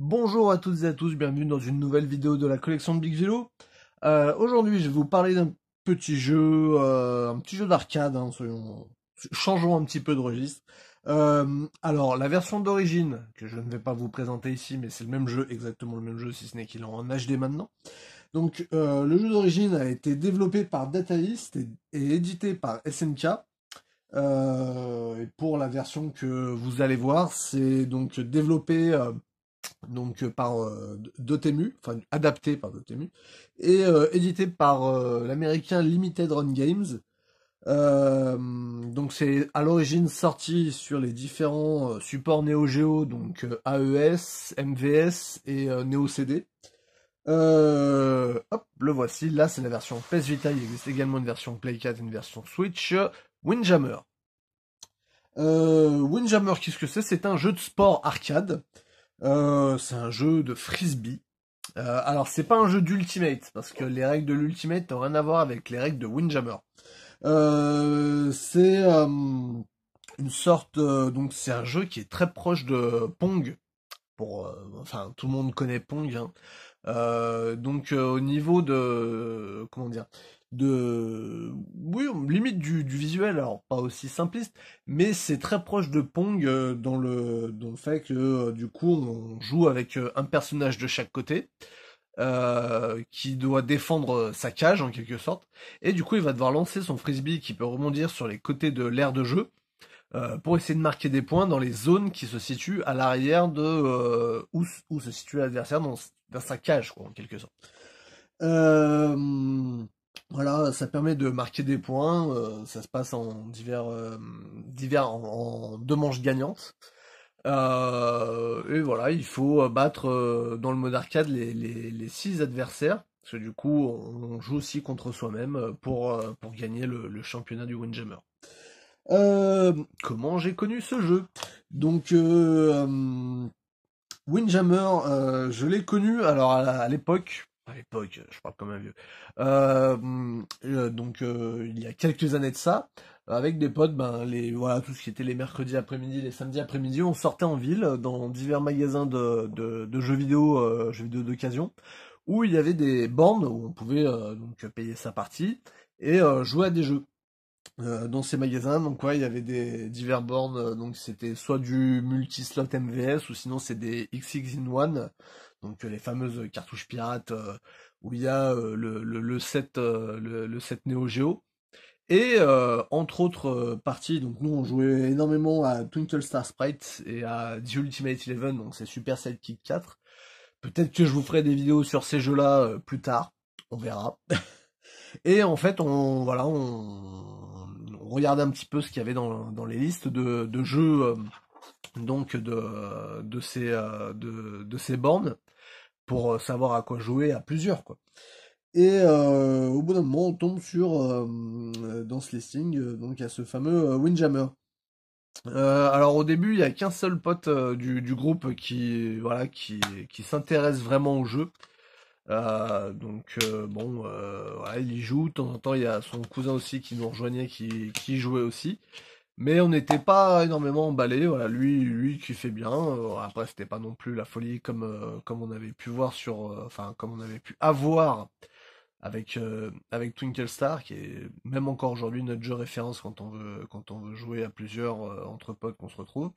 Bonjour à toutes et à tous, bienvenue dans une nouvelle vidéo de la collection de Big euh, Aujourd'hui, je vais vous parler d'un petit jeu, euh, un petit jeu d'arcade, hein, changeons un petit peu de registre. Euh, alors, la version d'origine, que je ne vais pas vous présenter ici, mais c'est le même jeu, exactement le même jeu, si ce n'est qu'il est en HD maintenant. Donc, le jeu d'origine a été développé par Data et, et édité par SNK. et pour la version que vous allez voir, c'est donc développé donc euh, par euh, Dotemu, enfin adapté par Dotemu, et euh, édité par l'américain Limited Run Games. donc c'est à l'origine sorti sur les différents supports Neo Geo, donc AES, MVS et Neo CD. hop, le voici. Là, c'est la version PS Vita. Il existe également une version PlayCat et une version Switch. Windjammer. Windjammer, qu'est-ce que c'est C'est un jeu de sport arcade euh, c'est un jeu de frisbee. Euh, alors c'est pas un jeu d'ultimate, parce que les règles de l'ultimate n'ont rien à voir avec les règles de Windjammer. Euh, c'est euh, une sorte donc c'est un jeu qui est très proche de Pong. Pour enfin tout le monde connaît Pong. Hein. donc au niveau de comment dire de oui limite du, du, visuel alors pas aussi simpliste mais c'est très proche de Pong euh, dans le dans le fait que euh, du coup on joue avec euh, un personnage de chaque côté qui doit défendre sa cage en quelque sorte et du coup il va devoir lancer son frisbee qui peut rebondir sur les côtés de l'aire de jeu pour essayer de marquer des points dans les zones qui se situent à l'arrière de où, où, se situe l'adversaire dans, dans, sa cage quoi en quelque sorte voilà, ça permet de marquer des points. Euh, ça se passe en divers, euh, divers en, deux manches gagnantes. Euh, et voilà, il faut battre dans le mode arcade les, les, six adversaires. Parce que du coup, on joue aussi contre soi-même pour, pour gagner le, championnat du Windjammer. comment j'ai connu ce jeu Donc, Windjammer, je l'ai connu alors à l'époque à l'époque, je parle comme un vieux. Euh, euh, donc euh, il y a quelques années de ça, avec des potes, ben les voilà tout ce qui était les mercredis après-midi, les samedis après-midi, on sortait en ville dans divers magasins de, jeux vidéo, jeux vidéo d'occasion, où il y avait des bornes où on pouvait donc payer sa partie et jouer à des jeux. dans ces magasins, donc ouais, il y avait des divers bornes, donc c'était soit du multi-slot MVS ou sinon c'est des XX in one donc euh, les fameuses euh, cartouches pirates euh, où il y a le, le, set, le, set Neo Geo. Et entre autres parties, donc nous on jouait énormément à Twinkle Star Sprite et à The Ultimate Eleven, donc c'est Super Sidekick 4. Peut-être que je vous ferai des vidéos sur ces jeux-là plus tard, on verra. et en fait, on voilà, on, on regardait un petit peu ce qu'il y avait dans, dans les listes de jeux donc de, de, ces, euh, de, ces bornes pour euh, savoir à quoi jouer à plusieurs quoi. Et euh, au bout d'un moment, on tombe sur dans ce listing, donc il y a ce fameux Windjammer. alors au début, il y a qu'un seul pote du, du, groupe qui voilà qui, qui s'intéresse vraiment au jeu. donc bon, il y joue. De temps en temps, il y a son cousin aussi qui nous rejoignait, qui, qui jouait aussi. Mais on n'était pas énormément emballé. Voilà, lui, lui qui fait bien. Euh, après, c'était pas non plus la folie comme euh, comme on avait pu voir sur, euh, enfin comme on avait pu avoir avec avec Twinkle Star, qui est même encore aujourd'hui notre jeu référence quand on veut quand on veut jouer à plusieurs entre potes qu'on se retrouve.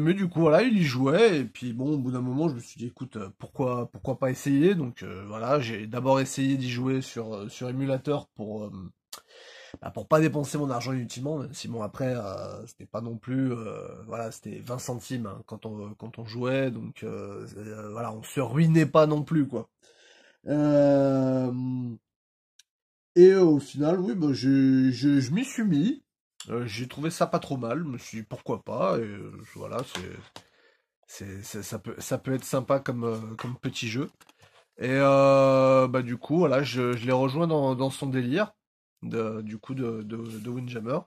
mais du coup, voilà, il y jouait. Et puis, bon, au bout d'un moment, je me suis dit, écoute, pourquoi, pourquoi pas essayer Donc, voilà, j'ai d'abord essayé d'y jouer sur, sur émulateur pour, bah, pour pas dépenser mon argent inutilement, même si bon après ce euh, c'était pas non plus euh, voilà c'était 20 centimes hein, quand on quand on jouait donc euh, voilà on se ruinait pas non plus quoi. Et au final oui bah je m'y suis mis, j'ai trouvé ça pas trop mal, je me suis dit, pourquoi pas et voilà c'est ça peut ça peut être sympa comme comme petit jeu. Et bah du coup voilà je, je l'ai rejoint dans, dans son délire de, du coup de, de, de Windjammer.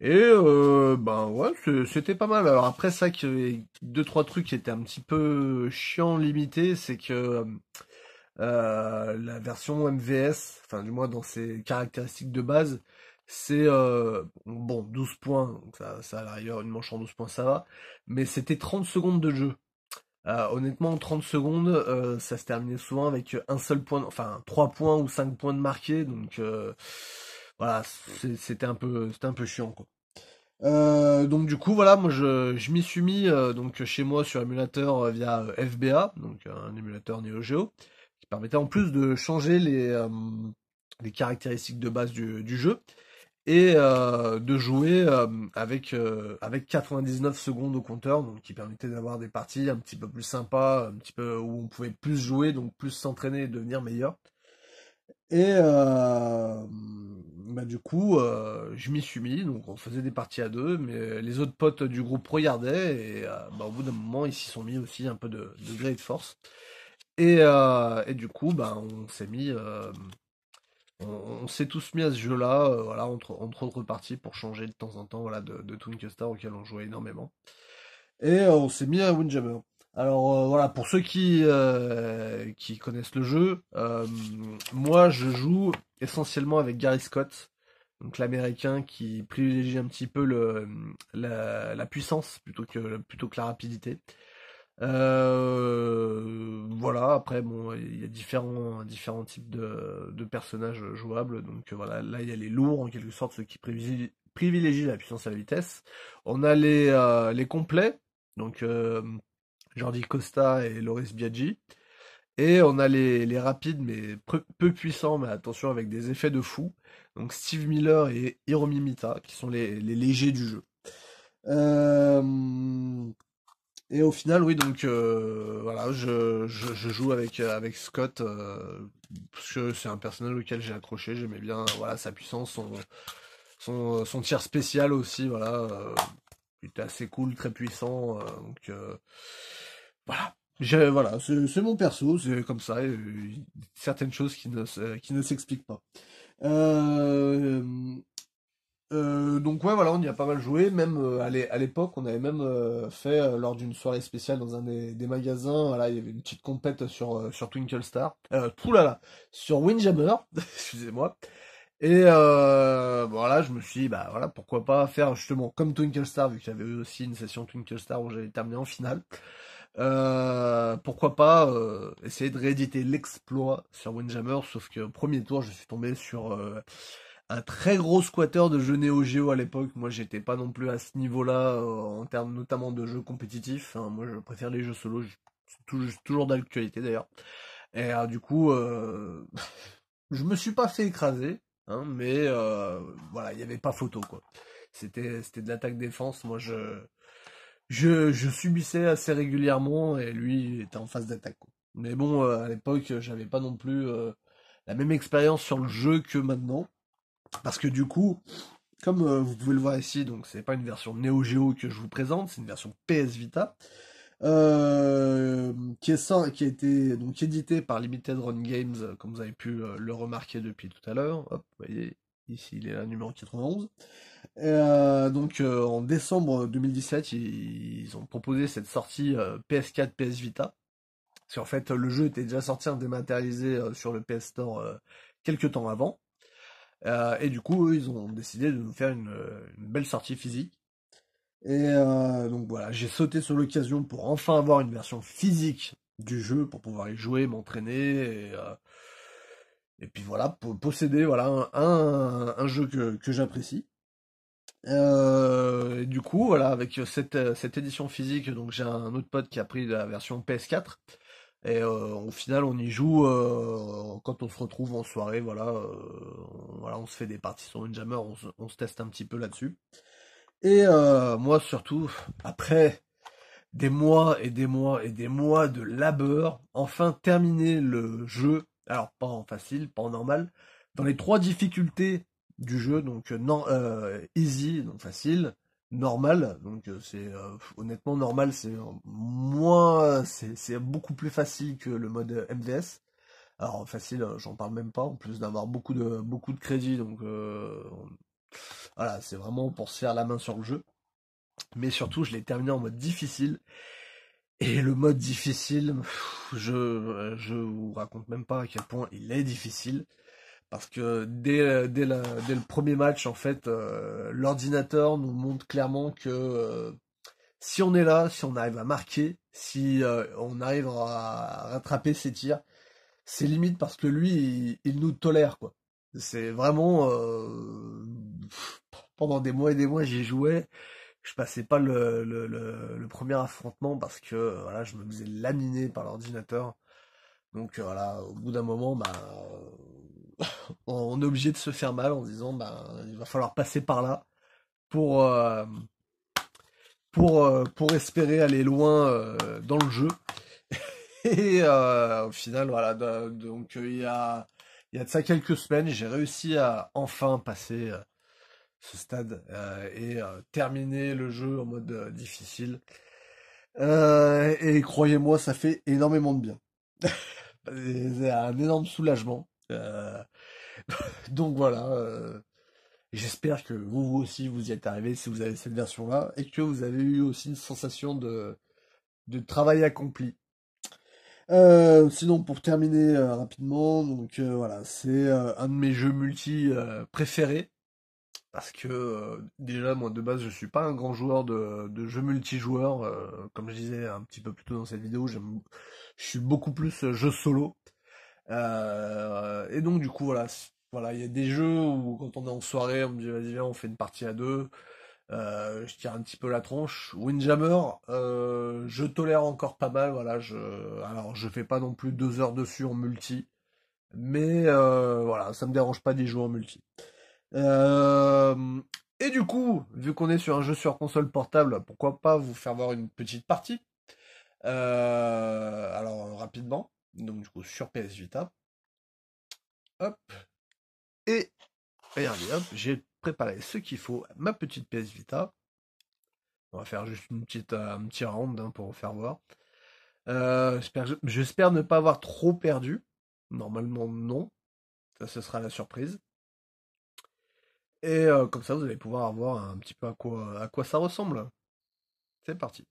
Et euh, ben ouais, c'était pas mal. Alors après ça, qu'il y deux trois trucs qui étaient un petit peu chiant limités, c'est que euh, euh la version MVS, enfin du moins dans ses caractéristiques de base, c'est euh, bon 12 points, ça, ça à une manche en 12 points ça va, mais c'était 30 secondes de jeu. Euh, honnêtement, en 30 secondes, euh, ça se terminait souvent avec un seul point, enfin trois points ou cinq points de marqué. Donc euh, voilà, c'était un peu, c'était un peu chiant quoi. donc du coup voilà moi je, je m'y suis mis donc chez moi sur émulateur via FBA donc un émulateur Neo Geo qui permettait en plus de changer les, les caractéristiques de base du, du jeu et euh, de jouer euh, avec euh, avec 99 secondes au compteur, donc qui permettait d'avoir des parties un petit peu plus sympas, un petit peu où on pouvait plus jouer, donc plus s'entraîner et devenir meilleur. Et bah, du coup, je m'y suis mis, donc on faisait des parties à deux, mais les autres potes du groupe regardaient et bah, au bout d'un moment ils s'y sont mis aussi un peu de, de gré et de force. Et, et du coup, bah, on s'est mis on, s'est tous mis à ce jeu-là, euh, voilà, entre, autres parties pour changer de temps en temps, voilà, de, de Star auquel on jouait énormément. Et euh, on s'est mis à Windjammer. Alors euh, voilà, pour ceux qui, connaissent le jeu, moi je joue essentiellement avec Gary Scott, donc l'américain qui privilégie un petit peu la, la puissance plutôt que, plutôt que la rapidité. Euh, voilà, après, bon, il y a différents, différents types de, de personnages jouables. Donc euh, voilà, là, il y a les lourds, en quelque sorte, ceux qui privilégient, la puissance et la vitesse. On a les, euh, les complets, donc Jordi Costa et Loris Biaggi. Et on a les, les rapides, mais peu puissants, mais attention, avec des effets de fou. Donc Steve Miller et Hiromi Mita, qui sont les, les légers du jeu. Euh, et au final, oui, donc euh, voilà, je, joue avec, euh, avec Scott euh, parce que c'est un personnage auquel j'ai accroché. J'aimais bien voilà, sa puissance, son, tiers spécial aussi. Voilà, il était assez cool, très puissant. donc voilà. Voilà, c'est mon perso, c'est comme ça, certaines choses qui ne, qui ne s'expliquent pas. Euh, donc ouais, voilà, on y a pas mal joué. Même euh, à l'époque, on avait même euh, fait lors d'une soirée spéciale dans un des, magasins. Voilà, il y avait une petite compète sur sur Twinkle Star. Euh, là sur Windjammer, excusez-moi. Et voilà, je me suis dit, bah voilà, pourquoi pas faire justement comme Twinkle Star, vu qu'il y avait eu aussi une session Twinkle Star où j'avais terminé en finale. pourquoi pas essayer de rééditer l'exploit sur Windjammer, sauf que premier tour, je suis tombé sur un très gros squatter de jeux Neo Geo à l'époque. Moi, j'étais pas non plus à ce niveau-là euh, en termes notamment de jeux compétitifs. Hein, moi, je préfère les jeux solo. toujours, d'actualité d'ailleurs. Et euh, du coup, euh, je me suis pas fait écraser, hein, mais euh, voilà, il n'y avait pas photo quoi. C'était c'était de l'attaque défense. Moi, je, je subissais assez régulièrement et lui était en phase d'attaque. Mais bon, à l'époque, j'avais pas non plus la même expérience sur le jeu que maintenant. Parce que du coup, comme euh, vous pouvez le voir ici, donc c'est pas une version Neo Geo que je vous présente, c'est une version PS Vita. Euh, qui, est qui a été donc édité par Limited Run Games, euh, comme vous avez pu le remarquer depuis tout à l'heure. Hop, vous voyez, ici il est là numéro 91. donc en décembre 2017, ils, ils ont proposé cette sortie PS4, PS Vita. Parce qu'en fait, le jeu était déjà sorti dématérialisé sur le PS Store quelques temps avant. Euh, et du coup, ils ont décidé de nous faire une, euh, belle sortie physique. Et euh, donc voilà, j'ai sauté sur l'occasion pour enfin avoir une version physique du jeu pour pouvoir y jouer, m'entraîner et, puis voilà, posséder voilà un, jeu que, j'apprécie. et du coup, voilà, avec cette, cette édition physique, donc j'ai un autre pote qui a pris la version PS4 et euh, au final, on y joue euh, quand on se retrouve en soirée. Voilà, euh, voilà, on se fait des parties sur une jammer, on se, on se teste un petit peu là-dessus. Et moi, surtout, après des mois et des mois et des mois de labeur, enfin terminer le jeu. Alors pas en facile, pas en normal, dans les trois difficultés du jeu, donc non easy, donc facile, normal. Donc euh, c'est euh, honnêtement normal, c'est euh, moins, c'est beaucoup plus facile que le mode MVS. Alors facile, hein, j'en parle même pas. En plus d'avoir beaucoup de beaucoup de crédits, donc voilà, c'est vraiment pour se faire la main sur le jeu. Mais surtout, je l'ai terminé en mode difficile. Et le mode difficile, je je vous raconte même pas à quel point il est difficile. Parce que dès, euh, dès, le premier match, en fait, euh, l'ordinateur nous montre clairement que euh, si on est là, si on arrive à marquer, si on arrive à rattraper ses tirs, c'est limite parce que lui, il, nous tolère, quoi. C'est vraiment... pendant des mois et des mois, j'y jouais je passais pas le, premier affrontement parce que voilà, je me faisais laminé par l'ordinateur. Donc voilà, au bout d'un moment, bah, on est obligé de se faire mal en disant ben il va falloir passer par là pour, euh, pour, euh, pour espérer aller loin euh, dans le jeu. Et au final, voilà, donc il y, a, il y a de ça quelques semaines, j'ai réussi à enfin passer ce stade et terminer le jeu en mode difficile. et croyez-moi, ça fait énormément de bien. C'est un énorme soulagement. Euh, donc voilà. Euh, j'espère que vous aussi vous y êtes arrivé si vous avez cette version-là et que vous avez eu aussi une sensation de, travail accompli. Euh, sinon, pour terminer rapidement, donc voilà, c'est un de mes jeux multi préférés parce que déjà moi de base je suis pas un grand joueur de, de jeux multijoueurs. comme je disais un petit peu plus tôt dans cette vidéo, je suis beaucoup plus jeu solo. Euh, et donc du coup voilà, voilà, il y a des jeux où quand on est en soirée, on me dit vas-y on fait une partie à deux. Euh, je tire un petit peu la tronche. Windjammer, euh, je tolère encore pas mal. Voilà, je, alors je fais pas non plus deux heures dessus en multi, mais voilà, ça me dérange pas des jouer en multi. et du coup, vu qu'on est sur un jeu sur console portable, pourquoi pas vous faire voir une petite partie alors rapidement donc du coup sur PS Vita. Hop. Et regardez, hop, j'ai préparé ce qu'il faut, ma petite PS Vita. On va faire juste une petite, euh, un petit round hein, pour vous faire voir. Euh, j'espère ne pas avoir trop perdu. Normalement, non. Ça, ce sera la surprise. Et euh, comme ça, vous allez pouvoir avoir un petit peu à quoi, à quoi ça ressemble. C'est parti.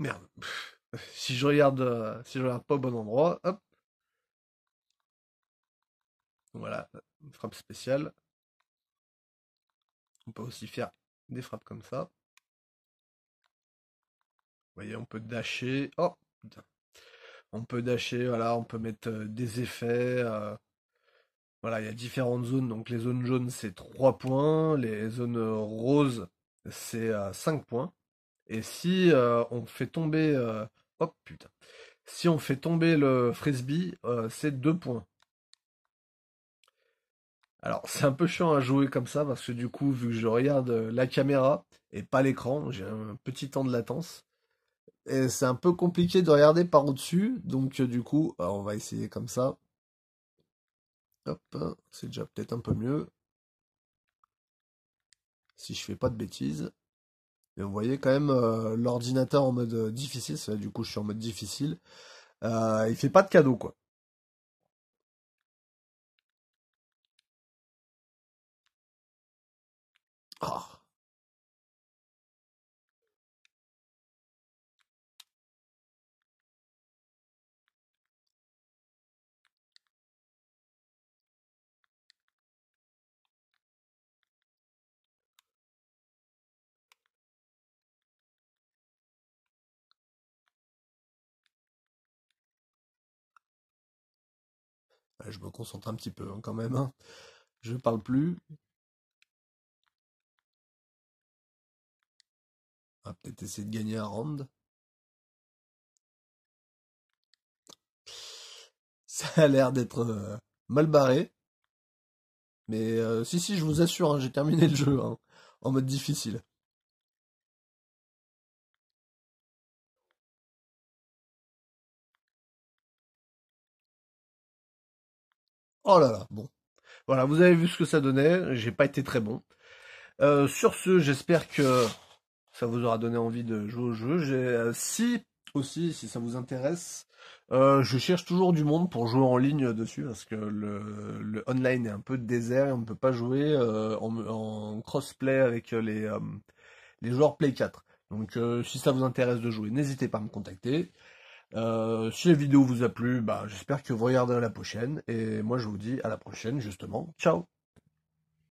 Merde. Si je regarde, euh, si je regarde pas au bon endroit, hop. Voilà, frappe spéciale. On peut aussi faire des frappes comme ça. Vous voyez, on peut dasher. Oh, putain. On peut dasher, voilà, on peut mettre euh, des effets. Euh. Voilà, il y a différentes zones. Donc les zones jaunes, c'est 3 points. Les zones roses, c'est 5 points. Et si euh, on fait tomber. Euh, hop, Si on fait tomber le frisbee, euh, c'est deux points. Alors, c'est un peu chiant à jouer comme ça parce que du coup, vu que je regarde la caméra et pas l'écran, j'ai un petit temps de latence. Et c'est un peu compliqué de regarder par au-dessus. Donc, du coup, on va essayer comme ça. Hop, c'est déjà peut-être un peu mieux. Si je fais pas de bêtises. Et vous voyez quand même euh, l'ordinateur en mode euh, difficile, du coup je suis en mode difficile. Euh, il fait pas de cadeau quoi. Ah. je me concentre un petit peu hein, quand même. Je hein. Je parle plus. On va peut-être essayer de gagner un round. Ça a l'air d'être euh, mal barré. Mais euh, si, si, je vous assure, hein, j'ai terminé le jeu en mode difficile. Oh bon. Voilà, vous avez vu ce que ça donnait, j'ai pas été très bon. Euh, sur ce, j'espère que ça vous aura donné envie de jouer au jeu. Euh, si aussi, si ça vous intéresse, euh, je cherche toujours du monde pour jouer en ligne dessus parce que le, online est un peu désert et on ne peut pas jouer en, crossplay avec les, les joueurs Play 4. Donc si ça vous intéresse de jouer, n'hésitez pas à me contacter. Euh, si la vidéo vous a plu, bah, j'espère que vous regarderez la prochaine. Et moi, je vous dis à la prochaine, justement. Ciao